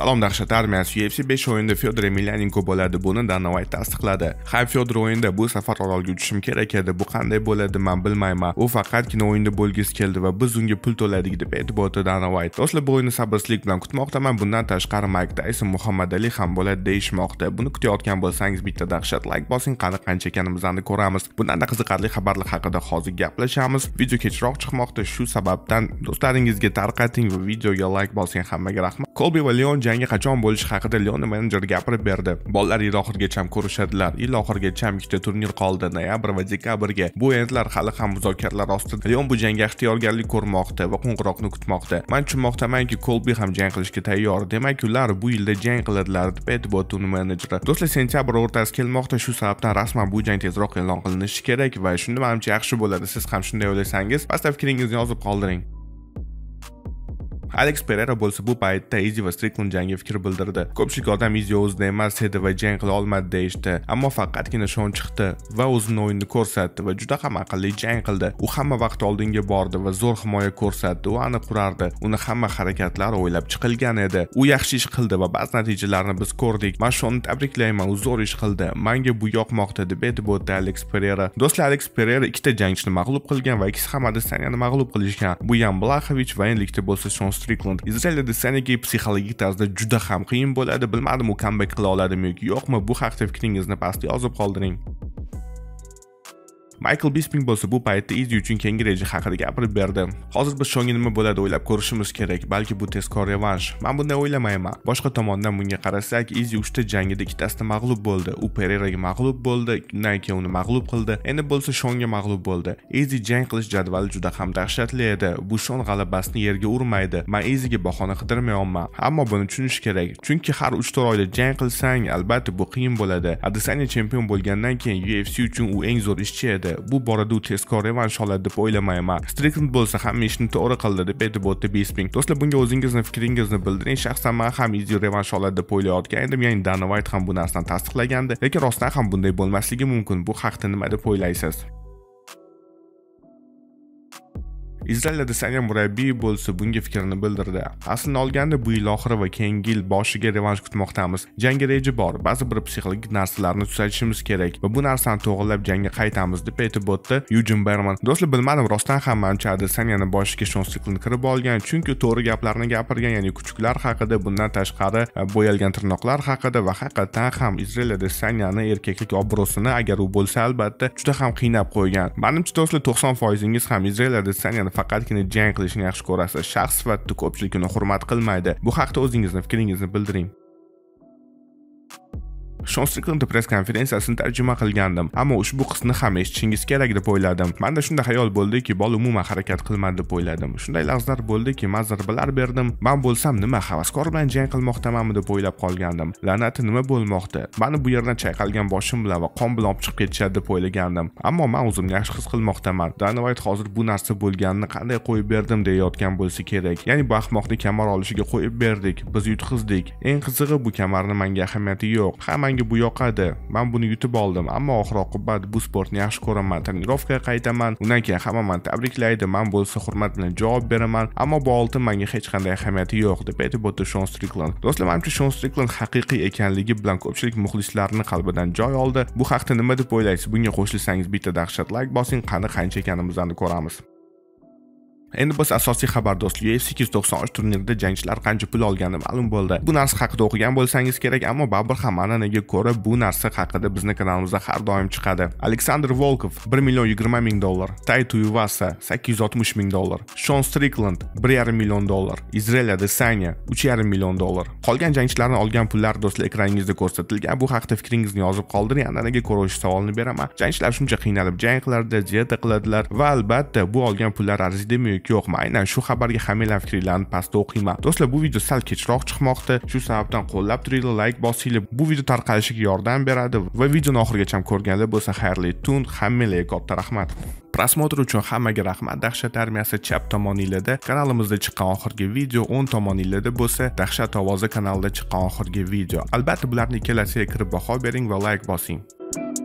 Salom Daxshat armiyasi UFC 5 o'yinida Fyodor Emelyanenko bo'ladi, buni Dana White tasdiqladi. Ha, Fyodor o'yinda bu safar orolga uchishim kerak edi, bu qanday bo'ladi men bilmayman. U faqatgina o'yinda bo'lgisi keldi va biz unga pul to'ladik deb aytib o'tdi Dana White. Do'stlar, bu o'yinni sabrsizlik bilan kutmoqdaman. Bundan tashqari Mike Tyson Ali ham bo'ladi deyishmoqda. Buni kutayotgan bo'lsangiz bitta dahshat like bosing, qani qancha ekanimizni ko'ramiz. da qiziqarli xabarlar haqida hozir gaplashamiz. Video kechroq chiqmoqda, shu sababdan do'stlaringizga tarqating va videoga like bosing. Hammaga rahmat. kolbi va leon jangi qachon bo'lishi haqida leon menejeri gapirib berdi bolalar yil oxirigacha ko'rishadilar yil oxirigacha ikkita turnir qoldi noyabr va dekabrga bu endlar hali ham muzokaralar ostida leon bu jangga ehtiyotgarlik ko'rmoqda va qo'ng'iroqni kutmoqda man tushunmoqdamanki kolbi ham jang qilishga tayyor demak ular bu yilda jang qiladilar deb e'tibor tun menejeri do'stlar sentyabr o'rtasi kelmoqda shu sababdan rasman bu jang tezroq e'lon qilinishi kerak va shunda manimcha yaxshi bo'ladi siz ham shunday o'ylasangiz pastda fikringizni yozib qoldiring Alex Pereira bo'lsa bu paytda Taiji va Strickland jangiga fikr bildirdi. Ko'pchilik odam Izio o'zida emas edi va jang qila olmadi deyishdi, ammo faqatgina Shon chiqdi va o'zini o'yinni ko'rsatdi va juda ham aqlli jang qildi. U hamma vaqt oldinga bordi va zo'r himoya ko'rsatdi, u aniq urardi. Uni hamma harakatlari o'ylab chiqilgan edi. U yaxshi ish qildi va ba'zi natijalarni biz ko'rdik. Men Shonni tabriklayman, u zo'r ish qildi. Menga bu yoqmoqda deb aytib o'tdi Alex Pereira. Do'stlar, Alex Pereira ikkita jangchini mag'lub qilgan va ikkisi ham adesanyani mag'lub qilishgan. Bu Yan Blachovich va endilikda bo'lsa Shon Striklund izraelida sanagi psixologik tarzda juda ham qiyin bo'ladi bilmadim u comeback qila oladimi yoki yo'qmi bu haqida fikringizni pastga yozib qoldiring Michael Bisping bo'lsa bu paytda Izzy uchun keyingi reja haqida gapirib berdi. Hozir biz shonga nima bo'ladi o'ylab ko'rishimiz kerak. Balki bu tezkor revansh. Men bunday o'ylamayman. Boshqa tomondan bunga qarasak, Izzy uchta jangida ikkitasida mag'lub bo'ldi. U Pereiraga mag'lub bo'ldi, undan keyin uni mag'lub qildi. Endi bo'lsa shonga mag'lub bo'ldi. Izzy jang qilish jadvali juda ham dahshatli edi. Bu shon g'alabasini yerga urmaydi. Men Izzyga bahona qidirmayapman. Ammo buni tushunish kerak. Chunki har 3-4 oyda jang qilsang, albatta bu qiyin bo'ladi. Adesanya chempion bo'lgandan keyin UFC uchun u eng zo'r ishchi edi. bu borada u tezkor revansh oladi deb o'ylamayman striklin bo'lsa hamma ishni to'g'ri qildi deb aytib o'tdi bisping do'stlar bunga o'zingizni fikringizni bildiring shaxsan man ham izi revansh oladi deb o'ylayotgan edim ya'ni dana White ham bu narsani tasdiqlagandi lekin rostdan ham bunday bo'lmasligi mumkin bu haqda nima deb o'ylaysiz Izzalyada Sanya murabbiy bo'lsa bunga fikrini bildirdi. Aslini olganda bu yil oxiri va keyingi yil boshiga revansh kutmoqdamiz. Jangga reji bor, ba'zi bir psixologik narsalarni tuzatishimiz kerak va bu narsani to'g'irlab jangga qaytamiz deb aytib o'tdi Yujin Berman. Do'stlar bilmadim, rostdan ham mancha Adesanyaning boshiga shonslikni kirib olgan, chunki to'g'ri gaplarni gapirgan, ya'ni kuchuklar haqida, bundan tashqari e, bo'yalgan tirnoqlar haqida va haqiqatan ham Izrael Adesanyani erkaklik obro'sini agar u bo'lsa albatta juda ham qiynab qo'ygan. Manimcha do'stlar 90 foizingiz ham Izrael Adesanyani faqatgina jang qilishni yaxshi ko'rasiz shaxs sifatida ko'pchilik uni hurmat qilmaydi bu haqda o'zingizni fikringizni bildiring Shons iqlimda press konferensiyasini tarjima qilgandim, ammo ushbu qismni ham eshitishingiz kerak deb o'yladim. Manda shunda xayol bo'ldiki, bol umuman harakat qilmadi deb o'yladim. Shunday lahzalar bo'ldiki, zarbalar berdim. Men bo'lsam nima havaskor bilan jang qilmoqdamanmi deb o'ylab qolgandim. La'nati nima bo'lmoqda? Mani bu yerdan chayqalgan boshim bilan va qon bilan olib chiqib ketishadi deb o'ylagandim. Ammo men o'zimni yaxshi his qilmoqdaman. Dan White hozir bu narsa bo'lganini qanday qo'yib berdim deyayotgan bo'lsa kerak. Ya'ni bu ahmoqni kamar olishiga qo'yib berdik, biz yutqizdik. Eng qizig'i bu kamarni menga ahamiyati yo'q. Ha, menga bu yoqadi man buni yutib oldim ammo oxir oqibat bu sportni yaxshi ko'raman tonirovkaga qaytaman undan keyin hamma mani tabriklaydi man bo'lsa hurmat bilan javob beraman ammo bu oltin manga hech qanday ahamiyati yo'q deb aytib o'tdi shon strikland do'stlar manimcha shon strikland haqiqiy ekanligi bilan ko'pchilik muxlislarni qalbidan joy oldi bu haqda nima deb o'ylaysiz bunga qo'shilsangiz bitta dahshat layk like bosing qani qancha ekanimizni ko'ramiz endi biz asosiy xabar do'stlar ufc 293 turnirida jangchilar qancha pul olgani ma'lum bo'ldi bu narsa haqida o'qigan bo'lsangiz kerak ammo baribir ham an'anaga ko'ra bu narsa haqida bizni kanalimizda har doim chiqadi aleksandr volkov 1 million 20 ming dollar taytu yuvasa 860 ming dollar shon strikland 1,5 million dollar izrael adesanya 3,5 million dollar qolgan jangchilarni olgan pullar do'stlar ekraningizda ko'rsatilgan bu haqida fikringizni yozib qoldiring an'anaga ko'ra o'sha savolni beraman jangchilar shuncha qiynalib jang qilardi dieta qiladilar va albatta bu olgan pullar arziydimi yoki yo'qmi aynan shu xabarga hamila fikringlarni pastda o'qiyman do'stlar bu video sal kechroq chiqmoqda shu sababdan qo'llab turinglar layk bosinglar bu video tarqalishiga yordam beradi va videoni oxirigacha ko'rganlar bo'lsa xayrli tun hammalarga katta rahmat prosmotr uchun hammaga rahmat. Dahshat armiyasi chap tomoninglarda kanalimizda chiqqan oxirgi video, o'ng tomoninglarda bo'lsa Dahshat ovozi kanalida chiqqan oxirgi video. Albatta bularni ikkalasiga kirib baho bering va layk bosing.